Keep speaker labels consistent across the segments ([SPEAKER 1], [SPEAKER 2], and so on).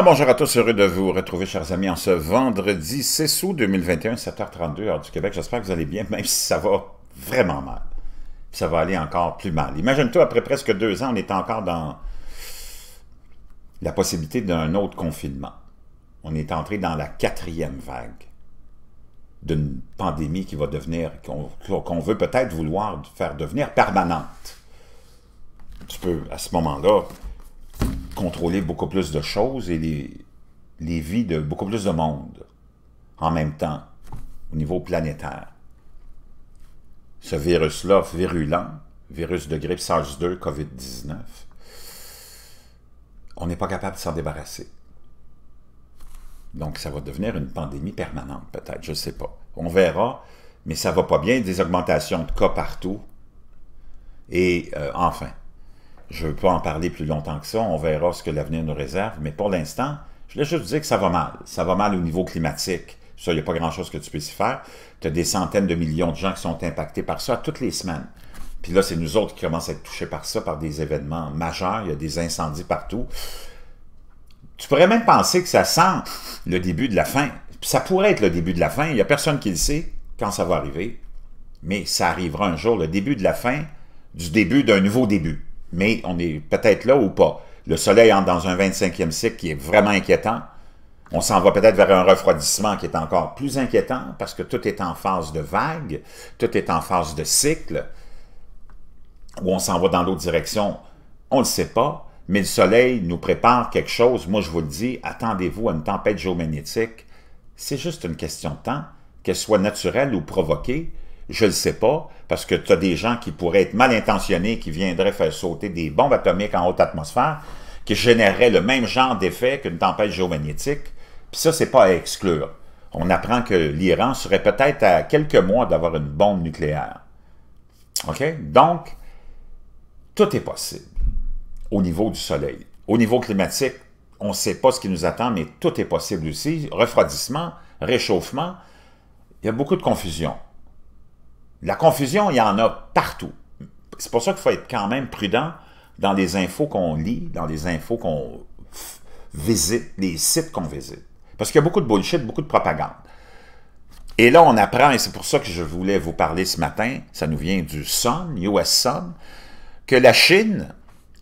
[SPEAKER 1] bonjour à tous, heureux de vous retrouver chers amis en ce vendredi 6 août 2021, 7h32 heure du Québec. J'espère que vous allez bien, même si ça va vraiment mal. Ça va aller encore plus mal. Imagine-toi, après presque deux ans, on est encore dans la possibilité d'un autre confinement. On est entré dans la quatrième vague d'une pandémie qui va devenir, qu'on veut peut-être vouloir faire devenir permanente. Tu peux, à ce moment-là, contrôler beaucoup plus de choses et les, vies de beaucoup plus de monde en même temps au niveau planétaire. Ce virus-là, virulent, virus de grippe SARS-2, COVID-19, on n'est pas capable de s'en débarrasser. Donc, ça va devenir une pandémie permanente, peut-être, je ne sais pas. On verra, mais ça ne va pas bien, des augmentations de cas partout. Et euh, enfin, je ne veux pas en parler plus longtemps que ça, on verra ce que l'avenir nous réserve, mais pour l'instant, je voulais juste vous dire que ça va mal. Ça va mal au niveau climatique. Ça, il n'y a pas grand-chose que tu puisses faire. Tu as des centaines de millions de gens qui sont impactés par ça toutes les semaines. Puis là, c'est nous autres qui commençons à être touchés par ça, par des événements majeurs. Il y a des incendies partout. Tu pourrais même penser que ça sent le début de la fin. ça pourrait être le début de la fin. Il n'y a personne qui le sait quand ça va arriver. Mais ça arrivera un jour, le début de la fin du début d'un nouveau début mais on est peut-être là ou pas. Le soleil entre dans un 25e cycle qui est vraiment inquiétant. On s'en va peut-être vers un refroidissement qui est encore plus inquiétant parce que tout est en phase de vague, tout est en phase de cycle, où on s'en va dans l'autre direction. On ne le sait pas, mais le soleil nous prépare quelque chose. Moi, je vous le dis, attendez-vous à une tempête géomagnétique. C'est juste une question de temps, qu'elle soit naturelle ou provoquée. Je le sais pas, parce que tu as des gens qui pourraient être mal intentionnés, qui viendraient faire sauter des bombes atomiques en haute atmosphère, qui généreraient le même genre d'effet qu'une tempête géomagnétique. Puis ça, n'est pas à exclure. On apprend que l'Iran serait peut-être à quelques mois d'avoir une bombe nucléaire. OK? Donc, tout est possible au niveau du soleil. Au niveau climatique, on ne sait pas ce qui nous attend, mais tout est possible aussi. Refroidissement, réchauffement, il y a beaucoup de confusion. La confusion, il y en a partout. C'est pour ça qu'il faut être quand même prudent dans les infos qu'on lit, dans les infos qu'on visite, les sites qu'on visite. Parce qu'il y a beaucoup de bullshit, beaucoup de propagande. Et là, on apprend, et c'est pour ça que je voulais vous parler ce matin, ça nous vient du Sun, US Sun, que la Chine,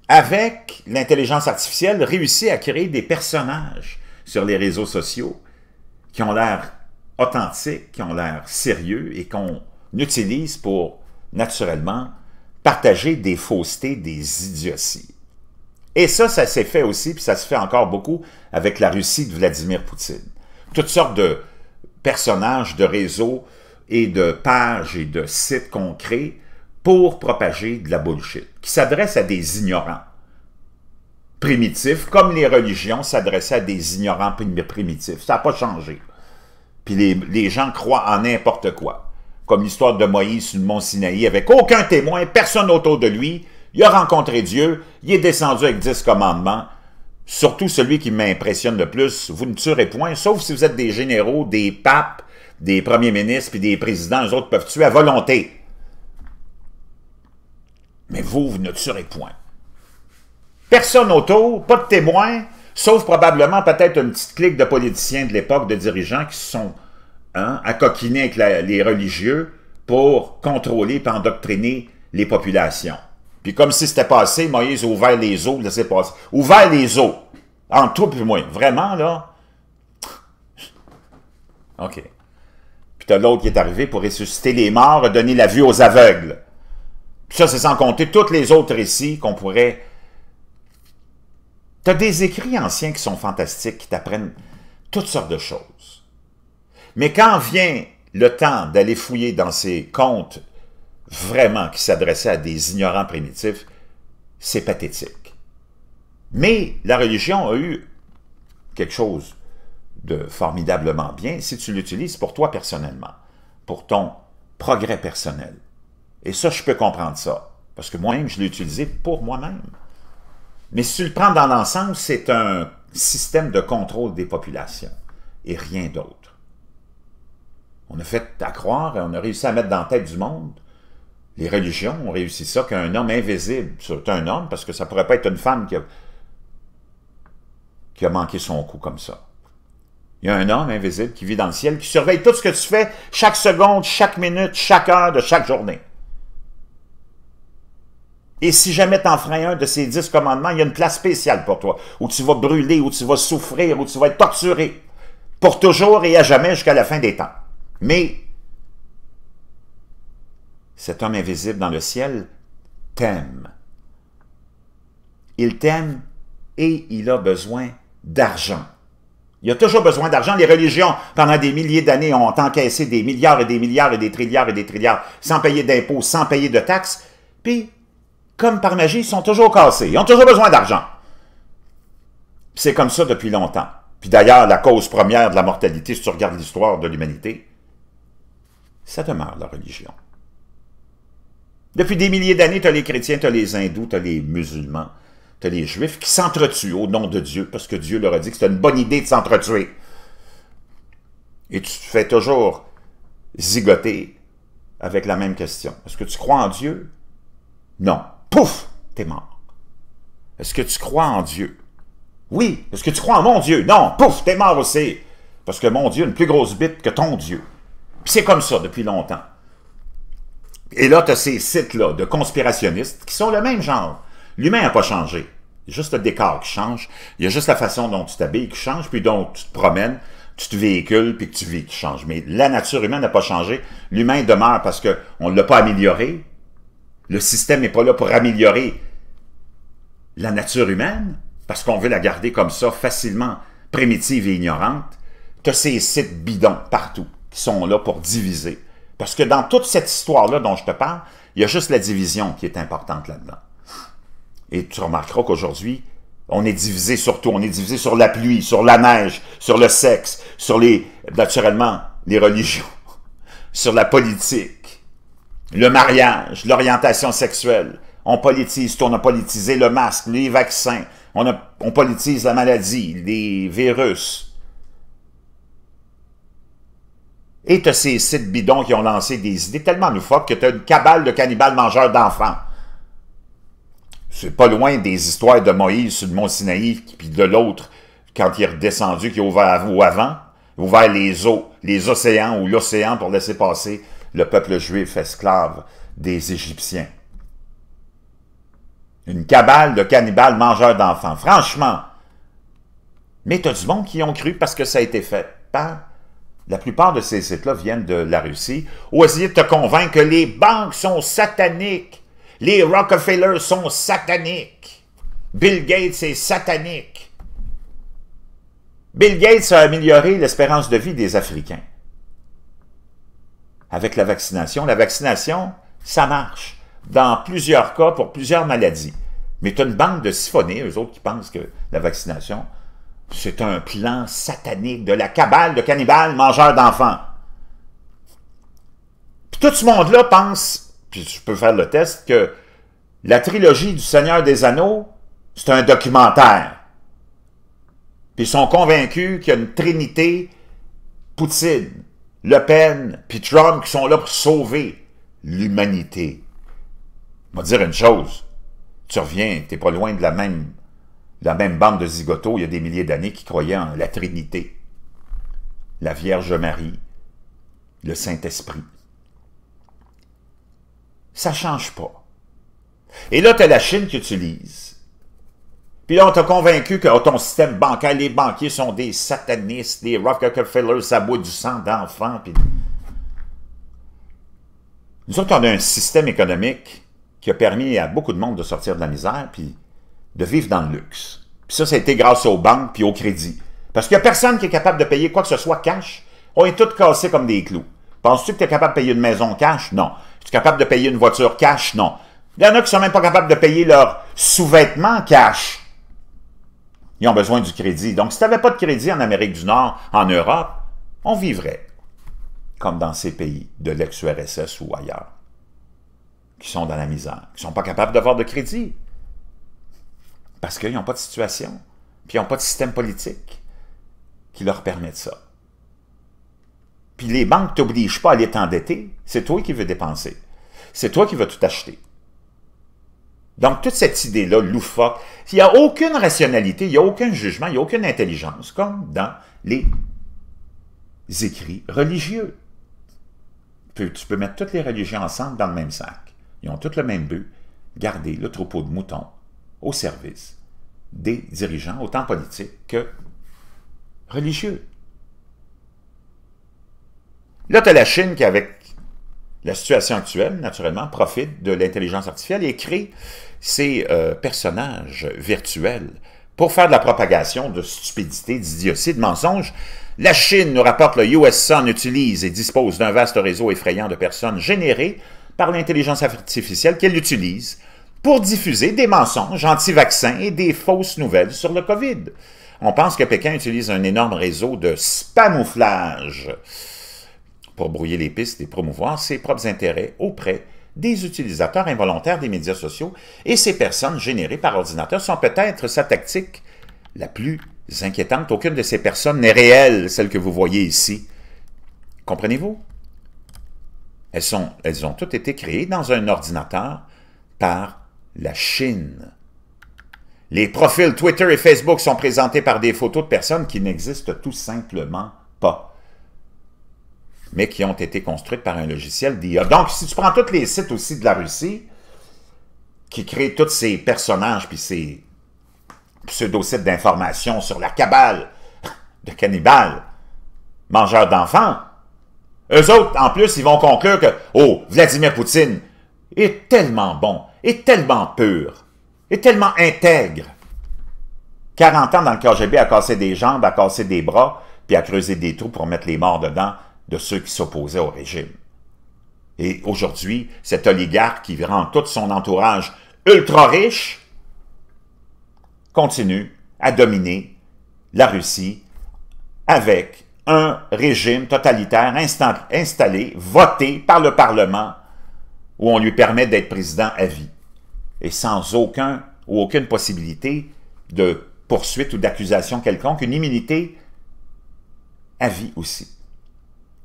[SPEAKER 1] avec l'intelligence artificielle, réussit à créer des personnages sur les réseaux sociaux qui ont l'air authentiques, qui ont l'air sérieux et qu'on utilise pour, naturellement, partager des faussetés, des idioties. Et ça, ça s'est fait aussi, puis ça se fait encore beaucoup avec la Russie de Vladimir Poutine. Toutes sortes de personnages, de réseaux et de pages et de sites concrets pour propager de la bullshit, qui s'adresse à des ignorants primitifs, comme les religions s'adressaient à des ignorants primitifs. Ça n'a pas changé. Puis les gens croient en n'importe quoi comme l'histoire de Moïse sur le mont Sinaï, avec aucun témoin, personne autour de lui. Il a rencontré Dieu, il est descendu avec dix commandements. Surtout celui qui m'impressionne le plus, vous ne tuerez point, sauf si vous êtes des généraux, des papes, des premiers ministres, puis des présidents, les autres peuvent tuer à volonté. Mais vous, vous ne tuerez point. Personne autour, pas de témoins, sauf probablement peut-être une petite clique de politiciens de l'époque, de dirigeants qui se sont Hein, à coquiner avec les religieux pour contrôler et endoctriner les populations. Puis comme si c'était passé, Moïse a ouvert les eaux, sais passer. Ouvert les eaux. En tout plus moins. Vraiment, là? OK. Puis t'as l'autre qui est arrivé pour ressusciter les morts, donner la vue aux aveugles. Puis ça, c'est sans compter tous les autres récits qu'on pourrait... T'as des écrits anciens qui sont fantastiques, qui t'apprennent toutes sortes de choses. Mais quand vient le temps d'aller fouiller dans ces contes vraiment qui s'adressaient à des ignorants primitifs, c'est pathétique. Mais la religion a eu quelque chose de formidablement bien si tu l'utilises pour toi personnellement, pour ton progrès personnel. Et ça, je peux comprendre ça, parce que moi-même, je l'ai utilisé pour moi-même. Mais si tu le prends dans l'ensemble, c'est un système de contrôle des populations et rien d'autre. On a fait à croire et on a réussi à mettre dans la tête du monde. Les religions ont réussi ça qu'un homme invisible, c'est un homme, parce que ça pourrait pas être une femme qui a, manqué son coup comme ça. Il y a un homme invisible qui vit dans le ciel, qui surveille tout ce que tu fais, chaque seconde, chaque minute, chaque heure de chaque journée. Et si jamais tu enfreins un de ces dix commandements, il y a une place spéciale pour toi, où tu vas brûler, où tu vas souffrir, où tu vas être torturé, pour toujours et à jamais jusqu'à la fin des temps. Mais cet homme invisible dans le ciel t'aime. Il t'aime et il a besoin d'argent. Il a toujours besoin d'argent. Les religions, pendant des milliers d'années, ont encaissé des milliards et des milliards et des trilliards et des trilliards sans payer d'impôts, sans payer de taxes. Puis, comme par magie, ils sont toujours cassés. Ils ont toujours besoin d'argent. C'est comme ça depuis longtemps. Puis d'ailleurs, la cause première de la mortalité, si tu regardes l'histoire de l'humanité, ça demeure la religion. Depuis des milliers d'années, tu as les chrétiens, tu as les hindous, tu as les musulmans, tu as les juifs qui s'entretuent au nom de Dieu parce que Dieu leur a dit que c'était une bonne idée de s'entretuer. Et tu te fais toujours zigoter avec la même question. Est-ce que tu crois en Dieu? Non. Pouf! T'es mort. Est-ce que tu crois en Dieu? Oui. Est-ce que tu crois en mon Dieu? Non. Pouf! T'es mort aussi. Parce que mon Dieu est une plus grosse bite que ton Dieu. C'est comme ça depuis longtemps. Et là, tu as ces sites-là de conspirationnistes qui sont le même genre. L'humain n'a pas changé. Juste le décor qui change. Il y a juste la façon dont tu t'habilles qui change, puis dont tu te promènes, tu te véhicules, puis que tu vis qui change. Mais la nature humaine n'a pas changé. L'humain demeure parce qu'on ne l'a pas amélioré. Le système n'est pas là pour améliorer la nature humaine, parce qu'on veut la garder comme ça, facilement primitive et ignorante. Tu as ces sites bidons partout qui sont là pour diviser. Parce que dans toute cette histoire-là dont je te parle, il y a juste la division qui est importante là-dedans. Et tu remarqueras qu'aujourd'hui, on est divisé sur tout. On est divisé sur la pluie, sur la neige, sur le sexe, sur les, naturellement, les religions, sur la politique, le mariage, l'orientation sexuelle. On politise tout. On a politisé le masque, les vaccins. On, on politise la maladie, les virus, Et t'as ces sites bidons qui ont lancé des idées tellement nous que tu une cabale de cannibales mangeurs d'enfants. C'est pas loin des histoires de Moïse sur le mont Sinaï, puis de l'autre, quand il est redescendu, qui a ouvert avant, ouvert les eaux, les océans ou l'océan pour laisser passer le peuple juif esclave des Égyptiens. Une cabale de cannibales mangeurs d'enfants. Franchement, mais t'as du monde qui ont cru parce que ça a été fait pas? La plupart de ces sites-là viennent de la Russie, ou essayer de te convaincre que les banques sont sataniques, les Rockefeller sont sataniques, Bill Gates est satanique. Bill Gates a amélioré l'espérance de vie des Africains. Avec la vaccination, la vaccination, ça marche dans plusieurs cas pour plusieurs maladies. Mais tu as une banque de siphonnés, eux autres, qui pensent que la vaccination, c'est un plan satanique de la cabale de cannibales mangeurs d'enfants. Puis tout ce monde-là pense, puis je peux faire le test, que la trilogie du Seigneur des Anneaux, c'est un documentaire. Puis ils sont convaincus qu'il y a une trinité Poutine, Le Pen, puis Trump qui sont là pour sauver l'humanité. On va dire une chose, tu reviens, t'es pas loin de la même la même bande de zigotos, il y a des milliers d'années, qui croyaient en la Trinité, la Vierge Marie, le Saint-Esprit. Ça change pas. Et là, tu as la Chine qui utilise. Puis là, on t'a convaincu que oh, ton système bancaire, les banquiers sont des satanistes, des Rockefellers, ça boit du sang d'enfants. Nous autres, on a un système économique qui a permis à beaucoup de monde de sortir de la misère, puis de vivre dans le luxe. Puis ça, c'était grâce aux banques puis au crédit. Parce qu'il n'y a personne qui est capable de payer quoi que ce soit cash. On est tous cassés comme des clous. Penses-tu que tu es capable de payer une maison cash? Non. es capable de payer une voiture cash? Non. Il y en a qui sont même pas capables de payer leurs sous-vêtements cash. Ils ont besoin du crédit. Donc, si tu n'avais pas de crédit en Amérique du Nord, en Europe, on vivrait comme dans ces pays de l'ex-URSS ou ailleurs, qui sont dans la misère, qui ne sont pas capables d'avoir de crédit. Parce qu'ils n'ont pas de situation, puis ils n'ont pas de système politique qui leur permet de ça. Puis les banques ne t'obligent pas à les t'endetter, c'est toi qui veux dépenser. C'est toi qui veux tout acheter. Donc, toute cette idée-là, loufoque, il n'y a aucune rationalité, il n'y a aucun jugement, il n'y a aucune intelligence, comme dans les écrits religieux. Tu, peux mettre toutes les religions ensemble dans le même sac. Ils ont tous le même but, garder le troupeau de moutons au service des dirigeants, autant politiques que religieux. Là, tu as la Chine qui, avec la situation actuelle, naturellement, profite de l'intelligence artificielle et crée ces euh, personnages virtuels pour faire de la propagation de stupidité, d'idiotie, de mensonges. La Chine nous rapporte le USA en utilise et dispose d'un vaste réseau effrayant de personnes générées par l'intelligence artificielle qu'elle utilise pour diffuser des mensonges anti-vaccins et des fausses nouvelles sur le COVID. On pense que Pékin utilise un énorme réseau de spamouflage pour brouiller les pistes et promouvoir ses propres intérêts auprès des utilisateurs involontaires des médias sociaux et ces personnes générées par ordinateur sont peut-être sa tactique la plus inquiétante. Aucune de ces personnes n'est réelle, celle que vous voyez ici. Comprenez-vous? Elles, elles ont toutes été créées dans un ordinateur par la Chine. Les profils Twitter et Facebook sont présentés par des photos de personnes qui n'existent tout simplement pas, mais qui ont été construites par un logiciel d'IA. Donc, si tu prends tous les sites aussi de la Russie, qui créent tous ces personnages puis ces pseudo-sites d'information sur la cabale de cannibales, mangeurs d'enfants, eux autres, en plus, ils vont conclure que, oh, Vladimir Poutine, est tellement bon, est tellement pur, est tellement intègre. 40 ans dans le KGB à casser des jambes, à casser des bras, puis à creuser des trous pour mettre les morts dedans de ceux qui s'opposaient au régime. Et aujourd'hui, cet oligarque qui rend tout son entourage ultra riche continue à dominer la Russie avec un régime totalitaire installé, voté par le Parlement où on lui permet d'être président à vie et sans aucun ou aucune possibilité de poursuite ou d'accusation quelconque, une immunité à vie aussi,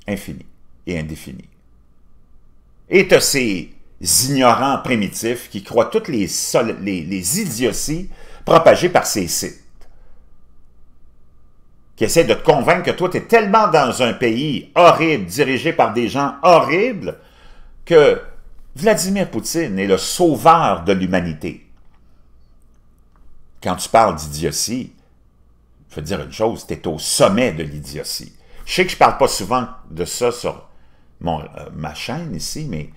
[SPEAKER 1] infinie et indéfinie. Et à ces ignorants primitifs qui croient toutes les, les, les idioties propagées par ces sites, qui essaient de te convaincre que toi, tu es tellement dans un pays horrible, dirigé par des gens horribles, que Vladimir Poutine est le sauveur de l'humanité. Quand tu parles d'idiotie, je veux dire une chose, tu es au sommet de l'idiotie. Je sais que je parle pas souvent de ça sur mon, euh, ma chaîne ici, mais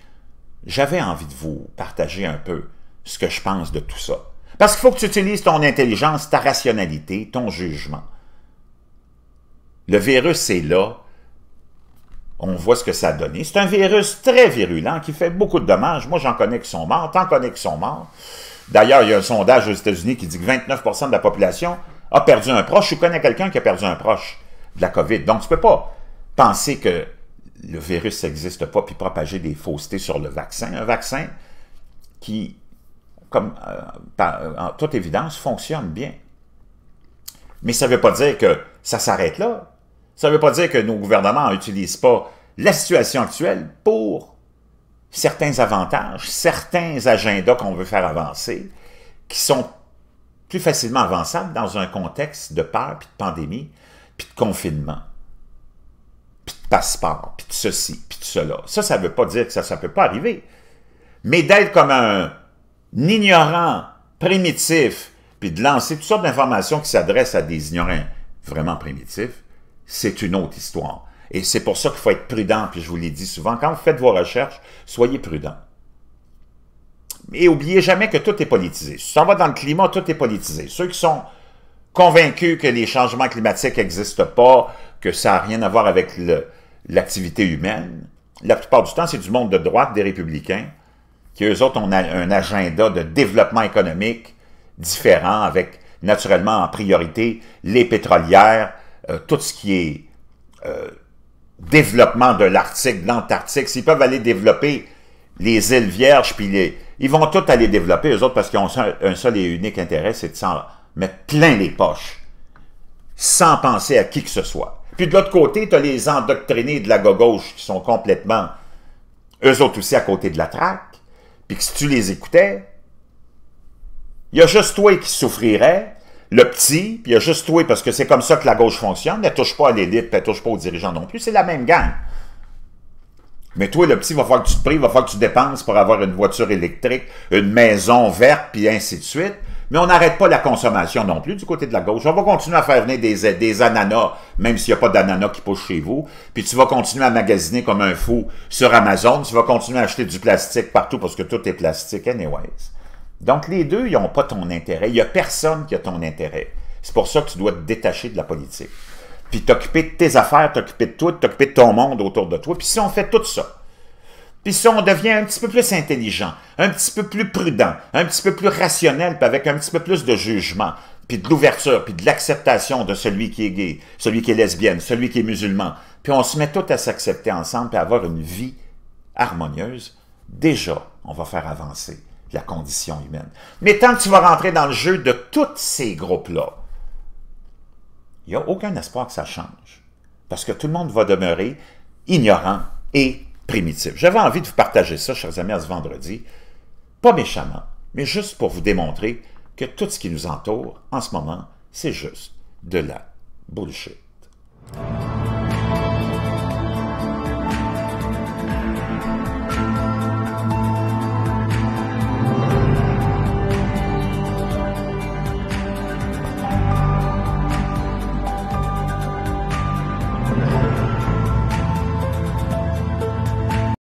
[SPEAKER 1] j'avais envie de vous partager un peu ce que je pense de tout ça. Parce qu'il faut que tu utilises ton intelligence, ta rationalité, ton jugement. Le virus est là, on voit ce que ça a donné. C'est un virus très virulent qui fait beaucoup de dommages. Moi, j'en connais qui sont morts, t'en connais qui sont morts. D'ailleurs, il y a un sondage aux États-Unis qui dit que 29 de la population a perdu un proche. Je connais quelqu'un qui a perdu un proche de la COVID. Donc, tu peux pas penser que le virus n'existe pas puis propager des faussetés sur le vaccin. Un vaccin qui, comme euh, euh, en toute évidence, fonctionne bien. Mais ça ne veut pas dire que ça s'arrête là. Ça ne veut pas dire que nos gouvernements n'utilisent pas la situation actuelle pour certains avantages, certains agendas qu'on veut faire avancer, qui sont plus facilement avançables dans un contexte de peur, puis de pandémie, puis de confinement, puis de passeport, puis de ceci, puis de cela. Ça, ça ne veut pas dire que ça ne peut pas arriver. Mais d'être comme un ignorant primitif, puis de lancer toutes sortes d'informations qui s'adressent à des ignorants vraiment primitifs, c'est une autre histoire. Et c'est pour ça qu'il faut être prudent, puis je vous l'ai dit souvent, quand vous faites vos recherches, soyez prudent. Et oubliez jamais que tout est politisé. Si ça va dans le climat, tout est politisé. Ceux qui sont convaincus que les changements climatiques n'existent pas, que ça n'a rien à voir avec l'activité humaine, la plupart du temps, c'est du monde de droite, des républicains, qui eux autres ont un agenda de développement économique différent, avec naturellement en priorité les pétrolières, euh, tout ce qui est euh, développement de l'Arctique, de l'Antarctique, s'ils peuvent aller développer les îles Vierges, puis les, ils vont tout aller développer, eux autres, parce qu'ils ont un seul et unique intérêt, c'est de s'en mettre plein les poches, sans penser à qui que ce soit. Puis de l'autre côté, tu as les endoctrinés de la gauche qui sont complètement, eux autres aussi, à côté de la traque, puis que si tu les écoutais, il y a juste toi qui souffrirais, le petit, puis il y a juste toi, parce que c'est comme ça que la gauche fonctionne. Elle touche pas à l'élite, elle touche pas aux dirigeants non plus. C'est la même gang. Mais toi, le petit, va falloir que tu te prives, il va falloir que tu dépenses pour avoir une voiture électrique, une maison verte, puis ainsi de suite. Mais on n'arrête pas la consommation non plus du côté de la gauche. On va continuer à faire venir des, des ananas, même s'il n'y a pas d'ananas qui poussent chez vous. Puis tu vas continuer à magasiner comme un fou sur Amazon. Tu vas continuer à acheter du plastique partout parce que tout est plastique anyways. Donc, les deux, ils n'ont pas ton intérêt. Il n'y a personne qui a ton intérêt. C'est pour ça que tu dois te détacher de la politique. Puis t'occuper de tes affaires, t'occuper de toi, t'occuper de ton monde autour de toi. Puis si on fait tout ça, puis si on devient un petit peu plus intelligent, un petit peu plus prudent, un petit peu plus rationnel, puis avec un petit peu plus de jugement, puis de l'ouverture, puis de l'acceptation de celui qui est gay, celui qui est lesbienne, celui qui est musulman, puis on se met tout à s'accepter ensemble, puis à avoir une vie harmonieuse, déjà, on va faire avancer la condition humaine. Mais tant que tu vas rentrer dans le jeu de tous ces groupes-là, il n'y a aucun espoir que ça change. Parce que tout le monde va demeurer ignorant et primitif. J'avais envie de vous partager ça, chers amis, à ce vendredi. Pas méchamment, mais juste pour vous démontrer que tout ce qui nous entoure, en ce moment, c'est juste de la bullshit.